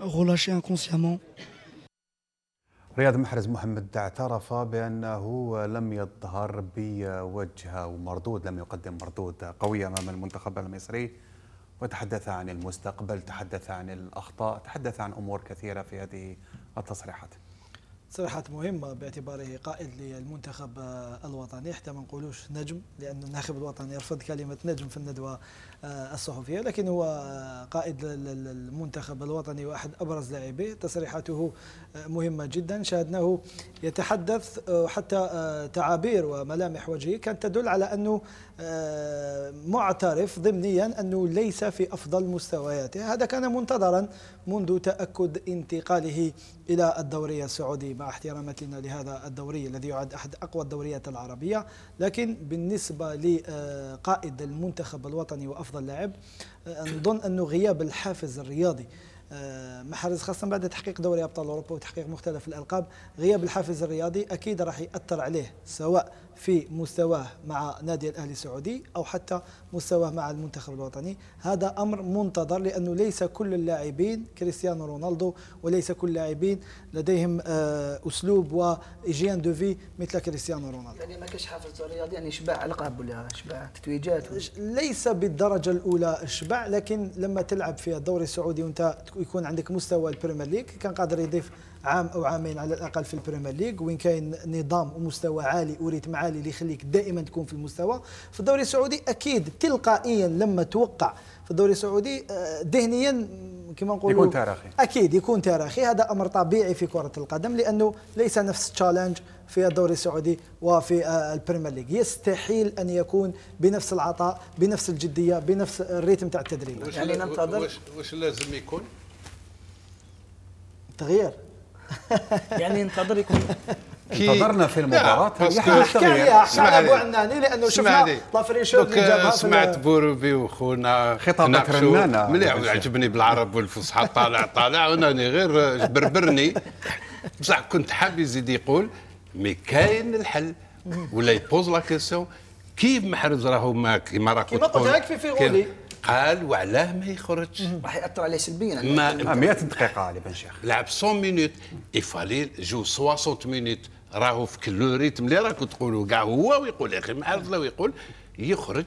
relâché inconsciemment. رياض محرز محمد اعترف بأنه لم يظهر بوجه ومردود لم يقدم مردود قوي أمام المنتخب المصري وتحدث عن المستقبل تحدث عن الأخطاء تحدث عن أمور كثيرة في هذه التصريحات تصريحات مهمة باعتباره قائد للمنتخب الوطني حتى ما نقولوش نجم لأن الناخب الوطني يرفض كلمة نجم في الندوة آه، الصحفية لكن هو آه، قائد المنتخب الوطني وأحد أبرز لاعبيه تصريحاته آه، مهمة جدا شاهدناه يتحدث حتى تعابير وملامح وجهه كانت تدل على أنه معترف ضمنيا أنه ليس في أفضل مستوياته هذا كان منتظرا منذ تأكد انتقاله إلى الدوري السعودي مع احترامتنا لهذا الدوري الذي يعد أحد أقوى الدوريات العربية لكن بالنسبة لقائد المنتخب الوطني وأفضل افضل لاعب آه، نظن انه غياب الحافز الرياضي آه، محرز خاصه بعد تحقيق دوري ابطال اوروبا وتحقيق مختلف الالقاب غياب الحافز الرياضي اكيد راح ياثر عليه سواء في مستواه مع نادي الأهلي السعودي أو حتى مستواه مع المنتخب الوطني هذا أمر منتظر لأنه ليس كل اللاعبين كريستيانو رونالدو وليس كل اللاعبين لديهم آه، أسلوب وإيجيان دو في مثل كريستيانو رونالدو يعني ما كاش حافظ رياضي يعني شبع ألقاب ولا شبع تتويجات ليس بالدرجة الأولى شبع لكن لما تلعب في الدوري السعودي وأنت يكون عندك مستوى البريمير ليج كان قادر يضيف عام او عامين على الاقل في البريمير ليغ وين كاين نظام ومستوى عالي وريتم عالي اللي يخليك دائما تكون في المستوى في الدوري السعودي اكيد تلقائيا لما توقع في الدوري السعودي آه، ذهنيا كما نقولوا يكون تاريخي اكيد يكون تاريخي هذا امر طبيعي في كره القدم لانه ليس نفس تشالنج في الدوري السعودي وفي آه، البريمير ليج يستحيل ان يكون بنفس العطاء بنفس الجديه بنفس الريتم تاع التدريب يعني ننتظر واش لازم يكون تغيير يعني ينتظر يكون انتظرنا في المباراة احكي لي احكي ابو عناني لانه شفنا اللي جابها سمعت بوروبي وخونا خطابة رنانة مليح عجبني بالعرب والفصحى طالع طالع وناني غير بربرني بصح كنت حاب يزيد يقول مي كاين الحل ولا يبوز لا كيسيون كيف محرز راهو ما كيما راك كيما قلت لك في فيغولي قال وعلاه ما يخرجش راح ياثر عليه سلبيا ما 100 آه، دقيقه غالبا شيخ لعب 100 مينوت يفالي جو 60 مينوت راهو في كل ريتم اللي راكم تقولوا كاع هو ويقول اخي مع له ويقول يخرج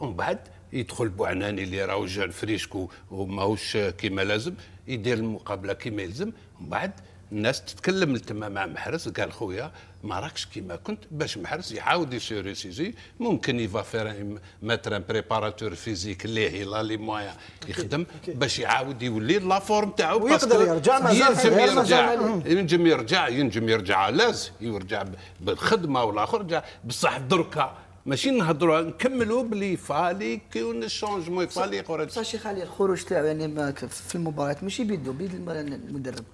ومن بعد يدخل بوعناني اللي راهو جون فريشكو وماهوش كيما لازم يدير المقابله كيما يلزم ومن بعد الناس تتكلم تما مع محرز قال خويا ما راكش كيما كنت باش محرز يعاود يسيريسيزي ممكن يفا فير ماتر ان بريباراتور فيزيك ليه لا لي موان يخدم باش يعاود يولي لا فورم تاعو ويقدر يرجع ينجم يرجع ينجم يرجع ينجم يرجع لاز يرجع بالخدمه ولا خرجة بصح دركا ماشي نهضروا نكملوا بلي فالي كيون الشونجمون يفالي بصح شي خالي الخروج تاعو يعني في المباريات ماشي بيدو بيد المدرب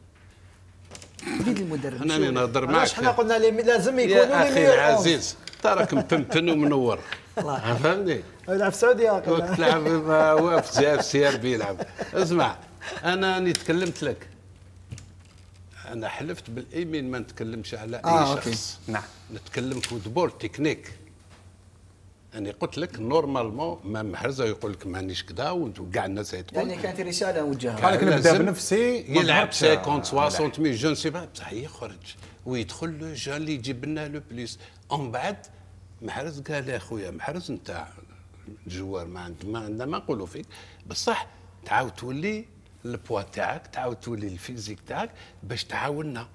بيد المدرب انا نهضر معك حنا قلنا لازم يكونوا يا اخي العزيز تراك متمتن ومنور فهمني يلعب في السعوديه تلعب هو في سي ار بي يلعب اسمع انا راني تكلمت لك انا حلفت بالايمين ما نتكلمش على اي آه شخص أوكي. نعم نتكلم فوتبول تكنيك يعني قلت لك نورمالمون ما محرزه يقول لك مانيش كذا وكاع الناس تقول يعني كانت رساله موجهه قال لك نبدا بنفسي يلعب 50 60 مي جون سي با بصح يخرج ويدخل لو جون اللي يجيب لنا لو بليس ومن بعد محرز قال يا خويا محرز نتاع الجوار ما عندنا ما عندنا ما نقولوا فيك بصح تعاود تولي البوا تاعك تعاود تولي الفيزيك تاعك باش تعاوننا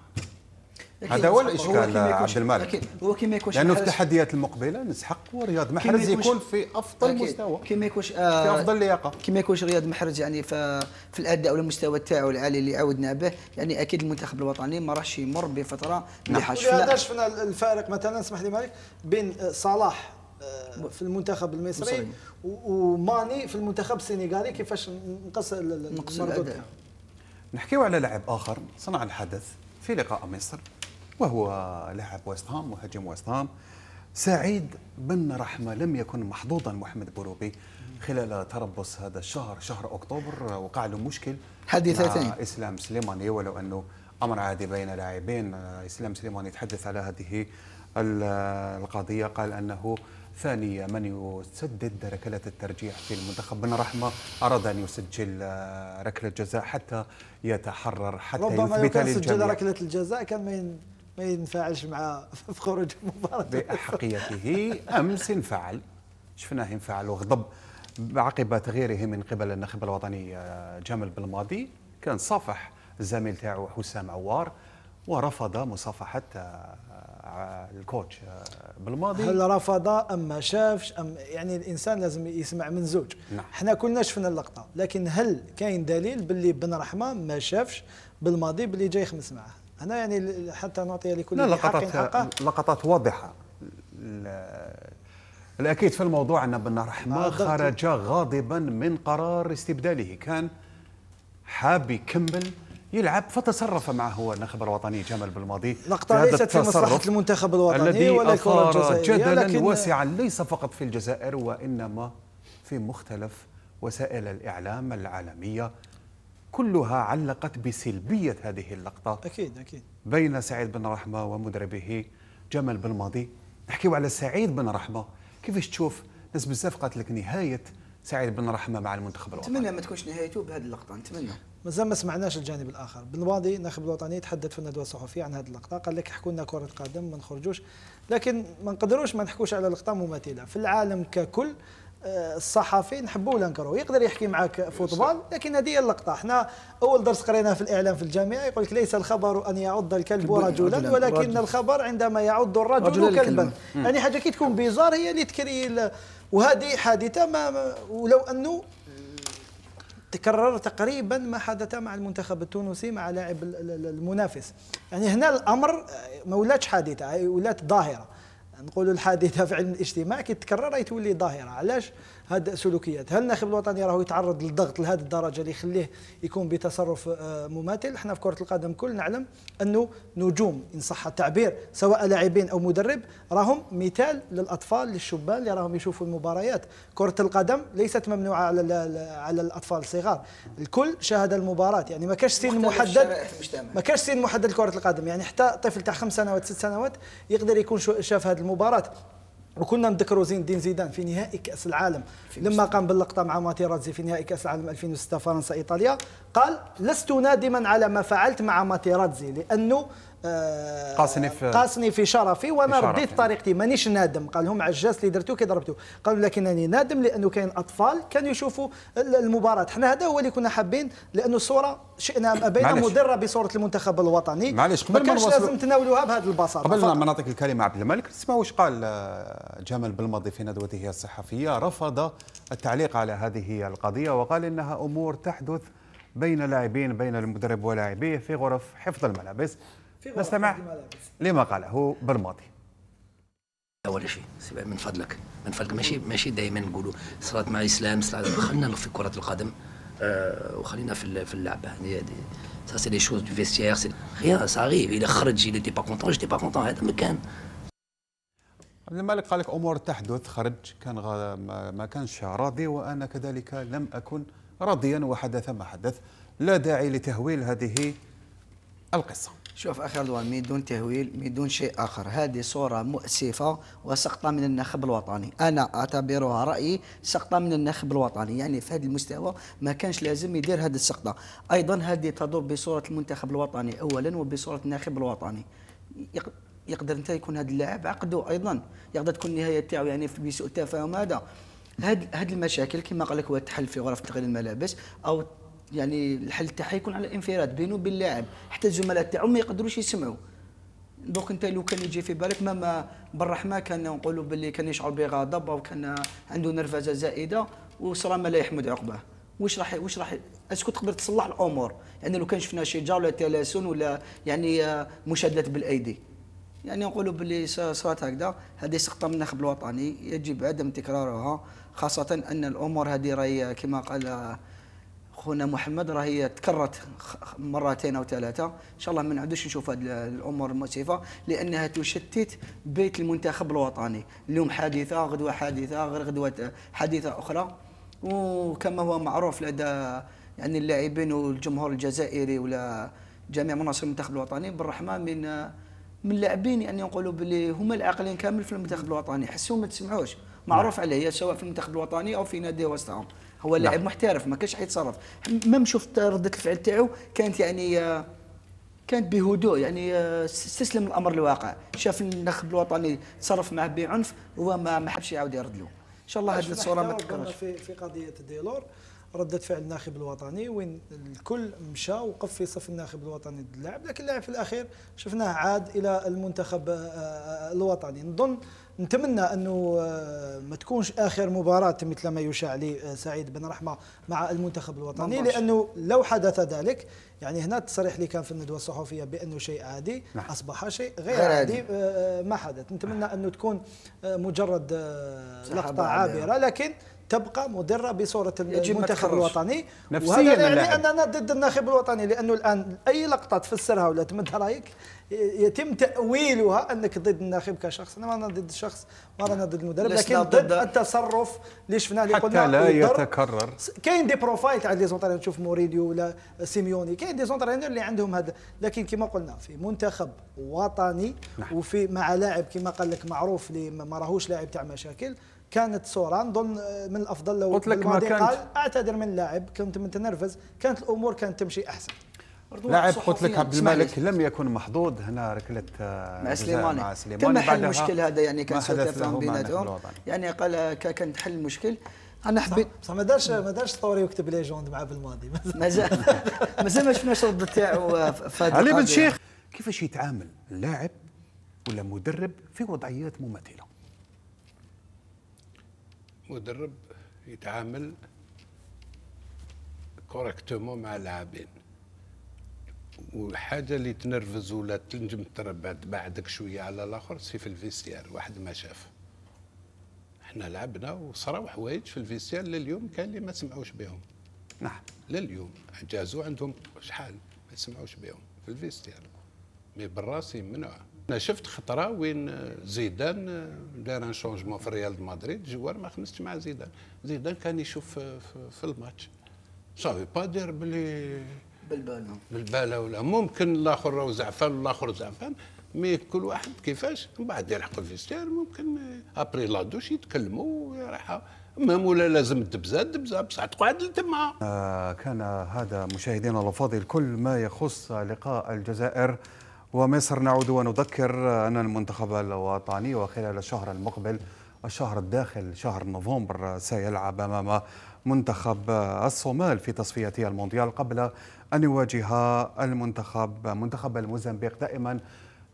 هذا هو الاشكال عبد المالك هو كما يكونش لانه في التحديات المقبله نسحق ورياض محرز يكون في افضل أكيد. مستوى كما يكونش آه في افضل لياقه كما يكونش رياض محرز يعني في, في الاداء والمستوى المستوى تاعو العالي اللي عاودنا به يعني اكيد المنتخب الوطني ما راهش يمر بفتره مليحه شفنا شفنا الفارق مثلا اسمح لي مالك بين صلاح آه، في المنتخب المصري وماني في المنتخب السنغالي كيفاش نقص نقص نحكيو على لاعب اخر صنع الحدث في لقاء مصر وهو لاعب ويست هام مهاجم ويست هام سعيد بن رحمه لم يكن محظوظا محمد بروبي خلال تربص هذا الشهر شهر اكتوبر وقع له مشكل حادثتين مع اسلام سليماني ولو انه امر عادي بين لاعبين اسلام سليماني تحدث على هذه القضيه قال انه ثاني من يسدد ركلة الترجيح في المنتخب بن رحمة أراد أن يسجل ركلة جزاء حتى يتحرر حتى ربما يثبت للجميع ركلة الجزاء كان من ما ينفعش مع في خروج المباراه باحقيته امس انفعل شفناه انفعل وغضب عقب تغييره من قبل الناخب الوطني آه، جمل بالماضي كان صافح الزميل تاعو حسام عوار ورفض مصافحه آه، آه، الكوتش بالماضي هل رفض ام ما شافش ام يعني الانسان لازم يسمع من زوج نعم. احنا كلنا شفنا اللقطه لكن هل كاين دليل باللي بن رحمه ما شافش بالماضي باللي جاي يخمس معاه هنا يعني حتى نعطيها لكل لا لقطات لقطات واضحه الاكيد في الموضوع ان بن رحمه خرج غاضبا من قرار استبداله كان حاب يكمل يلعب فتصرف معه الناخب الوطني جمال بالماضي لقطة ليست في مصلحة المنتخب الوطني الذي ولا الكرة جدلا واسعا ليس فقط في الجزائر وإنما في مختلف وسائل الإعلام العالمية كلها علقت بسلبية هذه اللقطة أكيد أكيد بين سعيد بن رحمة ومدربه جمال بالماضي نحكيو على سعيد بن رحمة كيفاش تشوف ناس بزاف قالت لك نهاية سعيد بن رحمة مع المنتخب الوطني نتمنى ما تكونش نهايته بهذه اللقطة نتمنى مازال ما سمعناش الجانب الاخر بن واضي الناخب الوطني تحدث في الندوه الصحفيه عن هذه اللقطه قال لك حكوا لنا كره قدم ما نخرجوش لكن ما نقدروش ما نحكوش على لقطه مماثله في العالم ككل الصحفي نحبوا ولا نكرهوا يقدر يحكي معك فوتبال لكن هذه هي اللقطه احنا اول درس قريناه في الاعلام في الجامعه يقول لك ليس الخبر ان يعض الكلب رجلا ولكن رجل. الخبر عندما يعض الرجل كلبا يعني حاجه كي تكون بيزار هي اللي تكري وهذه حادثه ما ولو انه تكرر تقريبا ما حدث مع المنتخب التونسي مع لاعب المنافس يعني هنا الامر ما ولاتش حادثه ولات ظاهره نقولوا الحادثه في علم الاجتماع كي تكرر تولي ظاهره علاش هذه سلوكيات هل الناخب الوطني راهو يتعرض للضغط لهذه الدرجه اللي يخليه يكون بتصرف آه، مماثل احنا في كره القدم كل نعلم انه نجوم ان صح التعبير سواء لاعبين او مدرب راهم مثال للاطفال للشبان اللي راهم يشوفوا المباريات كره القدم ليست ممنوعه على على الاطفال الصغار الكل شاهد المباراه يعني ما كاش سن محدد ما كاش سن محدد لكره القدم يعني حتى طفل تاع خمس سنوات ست سنوات يقدر يكون شاف هذه المباراه وكنا نذكروا زين الدين زيدان في نهائي كاس العالم لما قام باللقطه مع ماتيرازي في نهائي كاس العالم 2006 فرنسا ايطاليا قال لست نادما على ما فعلت مع ماتيرازي لانه آه، قاسني في قاسني في شرفي وانا رديت طريقتي مانيش نادم قال لهم عجاز اللي درتو كي ضربتو قالوا لكنني نادم لانه كاين اطفال كانوا يشوفوا المباراه حنا هذا هو اللي كنا حابين لانه الصوره شئنا ام ابينا مضره بصوره المنتخب الوطني معلش قبل ما نوصل لازم تناولوها بهذه البساطه قبل ما نعطيك الكلمه عبد الملك اسمعوا واش قال آه، جمال بالماضي في ندوته الصحفيه رفض التعليق على هذه القضيه وقال انها امور تحدث بين لاعبين بين المدرب ولاعبيه في غرف حفظ الملابس نستمع لما قاله بالماضي اول شيء من فضلك من فضلك ماشي ماشي دائما نقولوا صلاه مع الاسلام صلاه خلينا في كره القدم آه وخلينا في في اللعبه يعني هذه سا سي لي شوز دو فيستيير سي غيان سا غيف الا خرج الا تي با كونتون جيتي با كونتون هذا مكان عبد الملك قال لك امور تحدث خرج كان ما كانش راضي وانا كذلك لم اكن راضيا وحدث ما حدث لا داعي لتهويل هذه القصه شوف اخي رضوان دون تهويل دون شيء اخر هذه صوره مؤسفه وسقطه من الناخب الوطني انا اعتبرها رايي سقطه من الناخب الوطني يعني في هذا المستوى ما كانش لازم يدير هذه السقطه ايضا هذه تدور بصوره المنتخب الوطني اولا وبصوره الناخب الوطني يقدر انت يكون هذا اللاعب عقده ايضا يقدر تكون النهايه تاعو يعني بسوء تفاهم هذا هاد هاد المشاكل كما قال لك هو تحل في غرف تغيير الملابس او يعني الحل تاعها يكون على انفراد بينه وبين اللاعب حتى الزملاء تاعو ما يقدروش يسمعوا دونك انت لو كان يجي في بالك ما بالرحمه كان نقولوا باللي كان يشعر بغضب او كان عنده نرفزه زائده وصرا ما لا يحمد عقباه واش راح واش راح اسكو تقدر تصلح الامور يعني لو كان شفنا شجار ولا تلاسن ولا يعني آه، مشادلات بالايدي يعني نقولوا باللي صارت هكذا هذه سقطه من الناخب الوطني يجب عدم تكرارها خاصه ان الامور هذه راهي كما قال اخونا محمد راهي تكررت مرتين او ثلاثه ان شاء الله ما نعدوش نشوف هذه الامور المؤسفه لانها تشتت بيت المنتخب الوطني اليوم حادثه غدوه حادثه غير غدوه حادثه اخرى وكما هو معروف لدى يعني اللاعبين والجمهور الجزائري ولا جميع مناصر المنتخب الوطني بالرحمه من من اللاعبين يعني نقولوا باللي هما العاقلين كامل في المنتخب الوطني حسوا ما تسمعوش معروف نعم. عليه سواء في المنتخب الوطني او في نادي وسطهم هو لاعب نعم. محترف ما كانش حيتصرف مم شفت رده الفعل تاعو كانت يعني كانت بهدوء يعني استسلم الامر الواقع شاف النخب الوطني تصرف معه بعنف هو ما حبش يعاود يرد له ان شاء الله هذه الصوره ما تكررش في في قضيه ديلور رده فعل الناخب الوطني وين الكل مشى وقف في صف الناخب الوطني اللاعب لكن اللاعب في الاخير شفناه عاد الى المنتخب آه، آه، آه، الوطني نظن نتمنى انه آه، ما تكونش اخر مباراه مثل ما يشاع لي آه، سعيد بن رحمه مع المنتخب الوطني لانه لو حدث ذلك يعني هنا التصريح اللي كان في الندوه الصحفيه بانه شيء عادي نعم. اصبح شيء غير, غير عادي, عادي آه، ما حدث نتمنى انه تكون مجرد لقطه عابره لكن تبقى مضره بصوره المنتخب الوطني نفسيا وهذا يعني اللعب. اننا ضد الناخب الوطني لانه الان اي لقطه تفسرها ولا تمدها رايك يتم تاويلها انك ضد الناخب كشخص انا ما أنا ضد الشخص ما أنا ضد المدرب لكن ضد التصرف اللي شفناه اللي قلنا حتى لا يتكرر كاين دي بروفايل تاع لي زونترينور تشوف موريديو ولا سيميوني كاين دي زونترينور اللي عندهم هذا لكن كما قلنا في منتخب وطني نعم. وفي مع لاعب كما قال لك معروف اللي ما راهوش لاعب تاع مشاكل كانت صوره نظن آه، من الافضل لو قلت لك ما كانت قال اعتذر من اللاعب كنت متنرفز كانت الامور كانت تمشي احسن لاعب قلت لك عبد الملك لم يكن محظوظ هنا ركله آه، مع سليماني, مع سليماني تم حل المشكل هذا يعني كان تفاهم بيناتهم يعني قال كان حل المشكل انا حبيت بصح ما دارش ما دارش طوري يكتب ليجوند معاه في الماضي مازال مازال ما شفناش الرد تاعو فهاد علي بن شيخ كيفاش يتعامل اللاعب ولا مدرب في وضعيات مماثله مدرب يتعامل كوركتومون مع لاعبين والحاجه اللي تنرفز ولا تنجم تربد بعدك شويه على الاخر سي في الفيستيار واحد ما شاف احنا لعبنا وصراو حوايج في الفيستيار لليوم كاين اللي ما سمعوش بهم نعم لليوم جازوا عندهم شحال ما سمعوش بهم في الفيستيار مي براسي منعه انا شفت خطره وين زيدان دار ان شونجمون في ريال مدريد جوار ما خمستش مع زيدان زيدان كان يشوف في الماتش صافي با دير بلي بالبالة بالبالة ولا ممكن الاخر راهو زعفان والاخر زعفان مي كل واحد كيفاش من بعد يلحق الفيستير ممكن ابري لا دوش يتكلموا وراحه المهم ولا لازم الدبزه الدبزه بصح تقعد لتما آه كان هذا مشاهدينا الافاضل كل ما يخص لقاء الجزائر ومصر نعود ونذكر أن المنتخب الوطني وخلال الشهر المقبل الشهر الداخل شهر نوفمبر سيلعب أمام منتخب الصومال في تصفية المونديال قبل أن يواجه المنتخب منتخب الموزمبيق دائما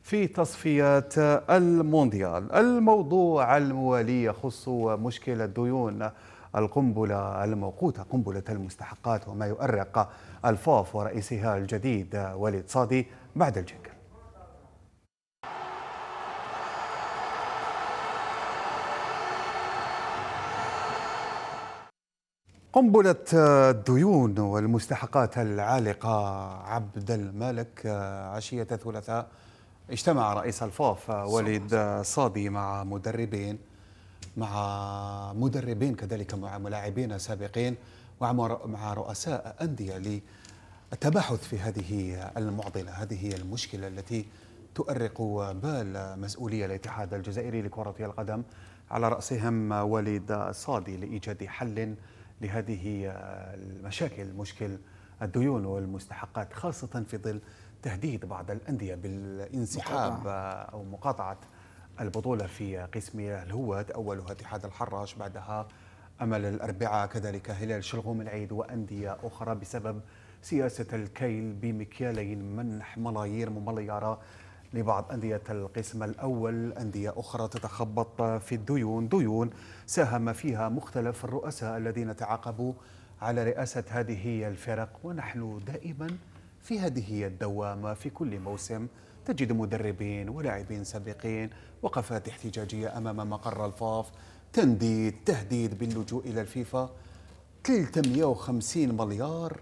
في تصفيات المونديال الموضوع الموالي يخص مشكلة ديون القنبلة الموقوتة قنبلة المستحقات وما يؤرق الفاف ورئيسها الجديد وليد صادي بعد الجنكة قنبلة آه، الديون والمستحقات العالقة عبد الملك آه، عشية الثلاثاء اجتمع رئيس الفاف آه، وليد صابي مع مدربين مع مدربين كذلك مع ملاعبين سابقين ومع رؤساء أندية للتباحث في هذه المعضلة هذه هي المشكلة التي تؤرق بال مسؤولية الاتحاد الجزائري لكرة القدم على رأسهم وليد صادي لإيجاد حل لهذه المشاكل مشكل الديون والمستحقات خاصة في ظل تهديد بعض الأندية بالانسحاب أو مقاطعة البطولة في قسم الهواة أولها اتحاد الحراش بعدها أمل الأربعاء كذلك هلال شلغوم العيد وأندية أخرى بسبب سياسة الكيل بمكيالين منح ملايير ومليارة لبعض أندية القسم الأول أندية أخرى تتخبط في الديون ديون ساهم فيها مختلف الرؤساء الذين تعاقبوا على رئاسة هذه الفرق ونحن دائما في هذه الدوامة في كل موسم تجد مدربين ولاعبين سابقين وقفات احتجاجية أمام مقر الفاف تنديد تهديد باللجوء إلى الفيفا 350 مليار